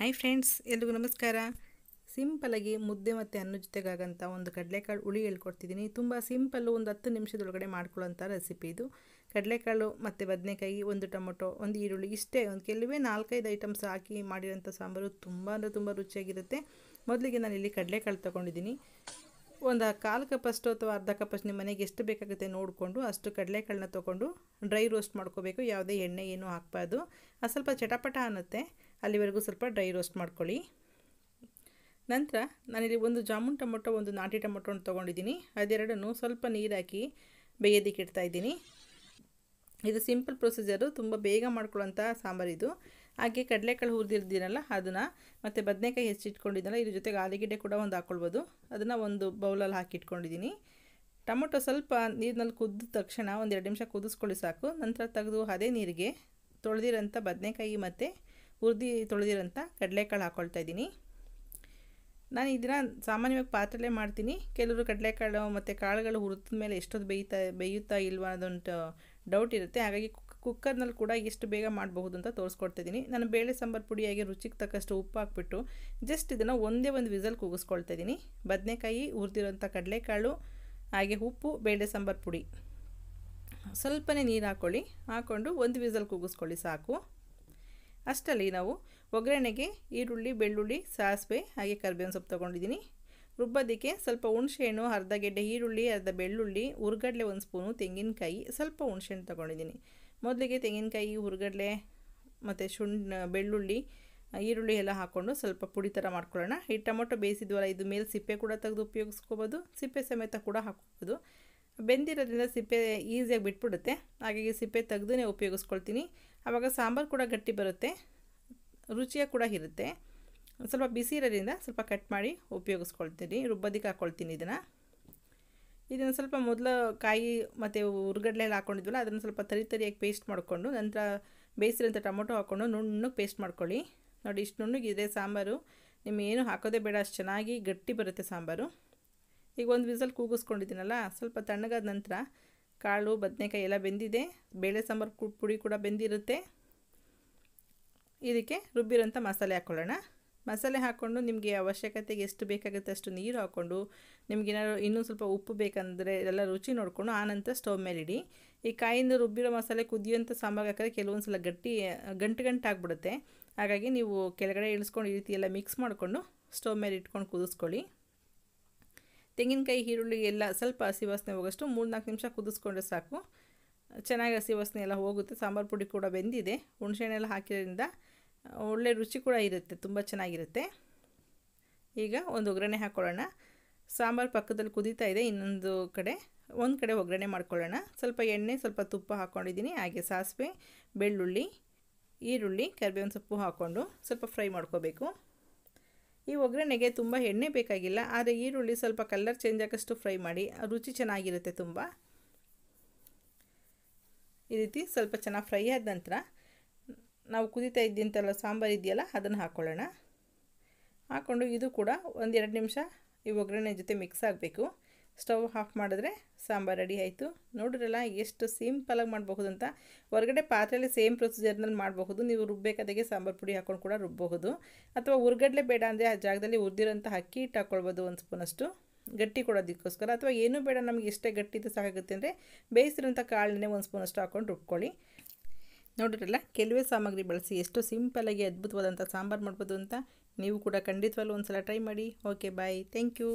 hi friends ಎಲ್ರಿಗೂ ನಮಸ್ಕಾರ ಸಿಂಪಲಾಗಿ ಮುದ್ದೆ ಮತ್ತು ಅನ್ನ ಜೊತೆಗಾಗಂಥ ಒಂದು ಕಡಲೆಕಾಳು ಹುಳಿ ಹೇಳ್ಕೊಡ್ತಿದ್ದೀನಿ ತುಂಬ ಸಿಂಪಲ್ಲು ಒಂದು ಹತ್ತು ನಿಮಿಷದೊಳಗಡೆ ಮಾಡ್ಕೊಳ್ಳೋಂಥ ರೆಸಿಪಿ ಇದು ಕಡಲೆಕಾಳು ಮತ್ತು ಬದನೆಕಾಯಿ ಒಂದು ಟೊಮೊಟೊ ಒಂದು ಈರುಳ್ಳಿ ಇಷ್ಟೇ ಒಂದು ಕೆಲವೇ ನಾಲ್ಕೈದು ಐಟಮ್ಸ್ ಹಾಕಿ ಮಾಡಿರೋಂಥ ಸಾಂಬಾರು ತುಂಬ ಅಂದರೆ ತುಂಬ ರುಚಿಯಾಗಿರುತ್ತೆ ಮೊದಲಿಗೆ ನಾನು ಇಲ್ಲಿ ಕಡಲೆಕಾಳು ತೊಗೊಂಡಿದ್ದೀನಿ ಒಂದು ಕಾಲು ಕಪ್ಪಷ್ಟು ಅಥವಾ ಅರ್ಧ ಕಪ್ಪಷ್ಟು ನಿಮ್ಮ ಮನೆಗೆ ಎಷ್ಟು ಬೇಕಾಗುತ್ತೆ ನೋಡಿಕೊಂಡು ಅಷ್ಟು ಕಡಲೆಕಾಳನ್ನ ತೊಗೊಂಡು ಡ್ರೈ ರೋಸ್ಟ್ ಮಾಡ್ಕೋಬೇಕು ಯಾವುದೇ ಎಣ್ಣೆ ಏನೂ ಹಾಕ್ಬಾರ್ದು ಅದು ಸ್ವಲ್ಪ ಚಟಪಟ ಅನ್ನತ್ತೆ ಅಲ್ಲಿವರೆಗೂ ಸ್ವಲ್ಪ ಡ್ರೈ ರೋಸ್ಟ್ ಮಾಡ್ಕೊಳ್ಳಿ ನಂತರ ನಾನಿಲ್ಲಿ ಒಂದು ಜಾಮೂನ್ ಟೊಮೊಟೊ ಒಂದು ನಾಟಿ ಟೊಮೊಟೊನ ತೊಗೊಂಡಿದ್ದೀನಿ ಅದೆರಡನ್ನು ಸ್ವಲ್ಪ ನೀರು ಹಾಕಿ ಬೇಯೋದಕ್ಕೆ ಇಡ್ತಾಯಿದ್ದೀನಿ ಇದು ಸಿಂಪಲ್ ಪ್ರೊಸೀಜರು ತುಂಬ ಬೇಗ ಮಾಡ್ಕೊಳ್ಳೋಂಥ ಸಾಂಬಾರಿದು ಹಾಗೆ ಕಡಲೆಕಾಳು ಹುರಿದಿರ್ದಿರಲ್ಲ ಅದನ್ನು ಮತ್ತು ಬದನೆಕಾಯಿ ಹೆಚ್ಚಿಟ್ಕೊಂಡಿದ್ದಲ್ಲ ಇದ್ರ ಜೊತೆಗೆ ಆಲೂಗೆಡ್ಡೆ ಕೂಡ ಒಂದು ಹಾಕ್ಕೊಳ್ಬೋದು ಅದನ್ನು ಒಂದು ಬೌಲಲ್ಲಿ ಹಾಕಿಟ್ಕೊಂಡಿದ್ದೀನಿ ಟೊಮೊಟೊ ಸ್ವಲ್ಪ ನೀರಿನಲ್ಲಿ ಕುದ್ದ ತಕ್ಷಣ ಒಂದು ಎರಡು ನಿಮಿಷ ಕುದಿಸ್ಕೊಳ್ಳಿ ಸಾಕು ನಂತರ ತೆಗೆದು ಅದೇ ನೀರಿಗೆ ತೊಳೆದಿರೋಂಥ ಬದನೆಕಾಯಿ ಮತ್ತು ಹುರಿದಿ ತೊಳೆದಿರೋಂಥ ಕಡಲೆಕಾಳು ಹಾಕ್ಕೊಳ್ತಾ ಇದ್ದೀನಿ ನಾನು ಇದನ್ನು ಸಾಮಾನ್ಯವಾಗಿ ಪಾತ್ರೆಲೇ ಮಾಡ್ತೀನಿ ಕೆಲವರು ಕಡಲೆಕಾಳು ಮತ್ತು ಕಾಳುಗಳು ಹುರಿದ ಮೇಲೆ ಎಷ್ಟೊತ್ತು ಬೇಯ್ತಾ ಬೇಯುತ್ತಾ ಇಲ್ವಾ ಅನ್ನೋದೊಂದು ಡೌಟ್ ಇರುತ್ತೆ ಹಾಗಾಗಿ ಕುಕ್ಕರ್ನಲ್ಲಿ ಕೂಡ ಎಷ್ಟು ಬೇಗ ಮಾಡಬಹುದು ಅಂತ ಇದ್ದೀನಿ ನಾನು ಬೇಳೆ ಸಾಂಬಾರು ಪುಡಿಯಾಗಿ ರುಚಿಗೆ ತಕ್ಕಷ್ಟು ಉಪ್ಪು ಹಾಕ್ಬಿಟ್ಟು ಜಸ್ಟ್ ಇದನ್ನು ಒಂದೇ ಒಂದು ವಿಸಲ್ ಕೂಗಿಸ್ಕೊಳ್ತಾ ಇದ್ದೀನಿ ಬದನೆಕಾಯಿ ಹುರಿದಿರೋಂಥ ಕಡಲೆಕಾಳು ಹಾಗೆ ಉಪ್ಪು ಬೇಳೆ ಸಾಂಬಾರು ಪುಡಿ ಸ್ವಲ್ಪನೇ ನೀರು ಹಾಕ್ಕೊಳ್ಳಿ ಹಾಕ್ಕೊಂಡು ಒಂದು ವಿಸಲ್ ಕೂಗಿಸ್ಕೊಳ್ಳಿ ಸಾಕು ಅಷ್ಟಲ್ಲಿ ನಾವು ಒಗ್ಗರಣೆಗೆ ಈರುಳ್ಳಿ ಬೆಳ್ಳುಳ್ಳಿ ಸಾಸಿವೆ ಹಾಗೆ ಕರ್ಬೇವಿನ ಸೊಪ್ಪು ತೊಗೊಂಡಿದ್ದೀನಿ ರುಬ್ಬೋದಕ್ಕೆ ಸ್ವಲ್ಪ ಹುಣಸೆಹಣ್ಣು ಅರ್ಧ ಗೆಡ್ಡೆ ಈರುಳ್ಳಿ ಅರ್ಧ ಬೆಳ್ಳುಳ್ಳಿ ಹುರ್ಗಡ್ಲೆ ಒಂದು ಸ್ಪೂನು ತೆಂಗಿನಕಾಯಿ ಸ್ವಲ್ಪ ಹುಣಸೆಹಣ್ಣು ತೊಗೊಂಡಿದ್ದೀನಿ ಮೊದಲಿಗೆ ತೆಂಗಿನಕಾಯಿ ಹುರ್ಗಡ್ಲೆ ಮತ್ತು ಶುಂಠ ಬೆಳ್ಳುಳ್ಳಿ ಈರುಳ್ಳಿ ಎಲ್ಲ ಹಾಕ್ಕೊಂಡು ಸ್ವಲ್ಪ ಪುಡಿ ಥರ ಮಾಡ್ಕೊಳ್ಳೋಣ ಈ ಟೊಮೊಟೊ ಬೇಯಿಸಿದ್ವಲ್ಲ ಇದು ಮೇಲೆ ಸಿಪ್ಪೆ ಕೂಡ ತೆಗೆದು ಉಪಯೋಗಿಸ್ಕೋಬೋದು ಸಿಪ್ಪೆ ಸಮೇತ ಕೂಡ ಹಾಕ್ಕೋಬೋದು ಬೆಂದಿರೋದ್ರಿಂದ ಸಿಪ್ಪೆ ಈಸಿಯಾಗಿ ಬಿಟ್ಬಿಡುತ್ತೆ ಹಾಗಾಗಿ ಸಿಪ್ಪೆ ತೆಗೆದುನೇ ಉಪಯೋಗಿಸ್ಕೊಳ್ತೀನಿ ಆವಾಗ ಸಾಂಬಾರು ಕೂಡ ಗಟ್ಟಿ ಬರುತ್ತೆ ರುಚಿಯಾಗಿ ಕೂಡ ಇರುತ್ತೆ ಸ್ವಲ್ಪ ಬಿಸಿ ಇರೋದ್ರಿಂದ ಸ್ವಲ್ಪ ಕಟ್ ಮಾಡಿ ಉಪಯೋಗಿಸ್ಕೊಳ್ತೀನಿ ರುಬ್ಬೋದಕ್ಕೆ ಹಾಕ್ಕೊಳ್ತೀನಿ ಇದನ್ನು ಇದನ್ನು ಸ್ವಲ್ಪ ಮೊದಲು ಕಾಯಿ ಮತ್ತು ಎಲ್ಲ ಹಾಕ್ಕೊಂಡಿದ್ವಲ್ಲ ಅದನ್ನು ಸ್ವಲ್ಪ ತರಿ ತರಿಯಾಗಿ ಪೇಸ್ಟ್ ಮಾಡಿಕೊಂಡು ನಂತರ ಬೇಯಿಸಿರೋಂಥ ಟೊಮೊಟೊ ಹಾಕ್ಕೊಂಡು ನುಣ್ಣಗೆ ಪೇಸ್ಟ್ ಮಾಡ್ಕೊಳ್ಳಿ ನೋಡಿ ಇಷ್ಟು ನುಣ್ಣಗಿದೆ ಸಾಂಬಾರು ಏನು ಹಾಕೋದೇ ಬೇಡ ಅಷ್ಟು ಚೆನ್ನಾಗಿ ಗಟ್ಟಿ ಬರುತ್ತೆ ಸಾಂಬಾರು ಈಗ ಒಂದು ವಿಸಲ್ ಕೂಗಿಸ್ಕೊಂಡಿದ್ದೀನಲ್ಲ ಸ್ವಲ್ಪ ತಣ್ಣಗಾದ ನಂತರ ಕಾಳು ಬದನೆಕಾಯಿ ಎಲ್ಲ ಬೆಂದಿದೆ ಬೇಳೆ ಸಾಂಬಾರು ಪುಡಿ ಕೂಡ ಬೆಂದಿರುತ್ತೆ ಇದಕ್ಕೆ ರುಬ್ಬಿರೋಂಥ ಮಸಾಲೆ ಹಾಕ್ಕೊಳ್ಳೋಣ ಮಸಾಲೆ ಹಾಕ್ಕೊಂಡು ನಿಮಗೆ ಅವಶ್ಯಕತೆಗೆ ಎಷ್ಟು ಬೇಕಾಗುತ್ತೆ ಅಷ್ಟು ನೀರು ಹಾಕ್ಕೊಂಡು ನಿಮಗೇನಾದ್ರು ಇನ್ನೂ ಸ್ವಲ್ಪ ಉಪ್ಪು ಬೇಕಂದರೆ ಎಲ್ಲ ರುಚಿ ನೋಡಿಕೊಂಡು ಆನಂತರ ಸ್ಟವ್ ಮೇಲೆ ಇಡಿ ಈ ಕಾಯಿಂದ ರುಬ್ಬಿರೋ ಮಸಾಲೆ ಕುದಿಯೋಂಥ ಸಾಂಬಾರು ಹಾಕಿದ್ರೆ ಕೆಲವೊಂದು ಸಲ ಗಟ್ಟಿ ಗಂಟು ಗಂಟು ಆಗಿಬಿಡುತ್ತೆ ಹಾಗಾಗಿ ನೀವು ಕೆಳಗಡೆ ಇಳಿಸ್ಕೊಂಡು ಈ ರೀತಿ ಎಲ್ಲ ಮಿಕ್ಸ್ ಮಾಡಿಕೊಂಡು ಸ್ಟವ್ ಮೇಲೆ ಇಟ್ಕೊಂಡು ಕುದಿಸ್ಕೊಳ್ಳಿ ತೆಂಗಿನಕಾಯಿ ಈರುಳ್ಳಿ ಎಲ್ಲ ಸ್ವಲ್ಪ ಹಸಿ ವಾಸನೆ ಹೋಗೋಷ್ಟು ಮೂರು ನಾಲ್ಕು ನಿಮಿಷ ಕುದಿಸ್ಕೊಂಡ್ರೆ ಸಾಕು ಚೆನ್ನಾಗಿ ಹಸಿ ವಾಸನೆ ಎಲ್ಲ ಹೋಗುತ್ತೆ ಸಾಂಬಾರು ಪುಡಿ ಕೂಡ ಬೆಂದಿದೆ ಎಲ್ಲ ಹಾಕಿರೋದ್ರಿಂದ ಒಳ್ಳೆ ರುಚಿ ಕೂಡ ಇರುತ್ತೆ ತುಂಬ ಚೆನ್ನಾಗಿರುತ್ತೆ ಈಗ ಒಂದು ಒಗ್ಗರಣೆ ಹಾಕ್ಕೊಳ್ಳೋಣ ಸಾಂಬಾರು ಪಕ್ಕದಲ್ಲಿ ಕುದೀತಾ ಇದೆ ಇನ್ನೊಂದು ಕಡೆ ಒಂದು ಕಡೆ ಒಗ್ಗರಣೆ ಮಾಡ್ಕೊಳ್ಳೋಣ ಸ್ವಲ್ಪ ಎಣ್ಣೆ ಸ್ವಲ್ಪ ತುಪ್ಪ ಹಾಕ್ಕೊಂಡಿದ್ದೀನಿ ಹಾಗೆ ಸಾಸಿವೆ ಬೆಳ್ಳುಳ್ಳಿ ಈರುಳ್ಳಿ ಕರಿಬೇವಿನ ಸೊಪ್ಪು ಹಾಕ್ಕೊಂಡು ಸ್ವಲ್ಪ ಫ್ರೈ ಮಾಡ್ಕೋಬೇಕು ಈ ಒಗ್ಗರಣೆಗೆ ತುಂಬ ಎಣ್ಣೆ ಬೇಕಾಗಿಲ್ಲ ಆದರೆ ಈರುಳ್ಳಿ ಸ್ವಲ್ಪ ಕಲ್ಲರ್ ಚೇಂಜ್ ಆಗೋಷ್ಟು ಫ್ರೈ ಮಾಡಿ ರುಚಿ ಚೆನ್ನಾಗಿರುತ್ತೆ ತುಂಬ ಈ ರೀತಿ ಸ್ವಲ್ಪ ಚೆನ್ನಾಗಿ ಫ್ರೈ ಆದ ನಂತರ ನಾವು ಕುದಿತಾ ಇದ್ದಿಂತಲ್ಲ ಸಾಂಬಾರು ಇದೆಯಲ್ಲ ಅದನ್ನು ಹಾಕ್ಕೊಳ್ಳೋಣ ಹಾಕ್ಕೊಂಡು ಇದು ಕೂಡ ಒಂದೆರಡು ನಿಮಿಷ ಈ ಒಗ್ಗರಣೆ ಜೊತೆ ಮಿಕ್ಸ್ ಆಗಬೇಕು ಸ್ಟವ್ ಆಫ್ ಮಾಡಿದ್ರೆ ಸಾಂಬಾರು ರೆಡಿ ಆಯಿತು ನೋಡಿರಲ್ಲ ಎಷ್ಟು ಸಿಂಪಲಾಗಿ ಮಾಡಬಹುದು ಅಂತ ಹೊರಗಡೆ ಪಾತ್ರೆಯಲ್ಲಿ ಸೇಮ್ ಪ್ರೊಸೀಜರ್ನಲ್ಲಿ ಮಾಡಬಹುದು ನೀವು ರುಬ್ಬೇಕಾದಾಗೆ ಸಾಂಬಾರು ಪುಡಿ ಹಾಕ್ಕೊಂಡು ಕೂಡ ರುಬ್ಬಬಹುದು ಅಥವಾ ಉರ್ಗಡ್ಲೆ ಬೇಡ ಅಂದರೆ ಆ ಜಾಗದಲ್ಲಿ ಹುರಿದಿರೋಂಥ ಅಕ್ಕಿ ಹಿಟ್ಟು ಹಾಕ್ಕೊಳ್ಬೋದು ಒಂದು ಸ್ಪೂನಷ್ಟು ಗಟ್ಟಿ ಕೊಡೋದಕ್ಕೋಸ್ಕರ ಅಥವಾ ಏನೂ ಬೇಡ ನಮಗೆ ಎಷ್ಟೇ ಗಟ್ಟಿ ಇದು ಆಗುತ್ತೆ ಅಂದರೆ ಬೇಯಿಸಿರೋಂಥ ಕಾಳನ್ನೇ ಒಂದು ಸ್ಪೂನಷ್ಟು ಹಾಕ್ಕೊಂಡು ರುಬ್ಕೊಳ್ಳಿ ನೋಡಿರಲ್ಲ ಕೆಲವೇ ಸಾಮಗ್ರಿ ಬಳಸಿ ಎಷ್ಟು ಸಿಂಪಲಾಗಿ ಅದ್ಭುತವಾದಂಥ ಸಾಂಬಾರು ಮಾಡ್ಬೋದು ಅಂತ ನೀವು ಕೂಡ ಖಂಡಿತವಲ್ಲೂ ಒಂದು ಸಲ ಟ್ರೈ ಮಾಡಿ ಓಕೆ ಬಾಯ್ ಥ್ಯಾಂಕ್ ಯು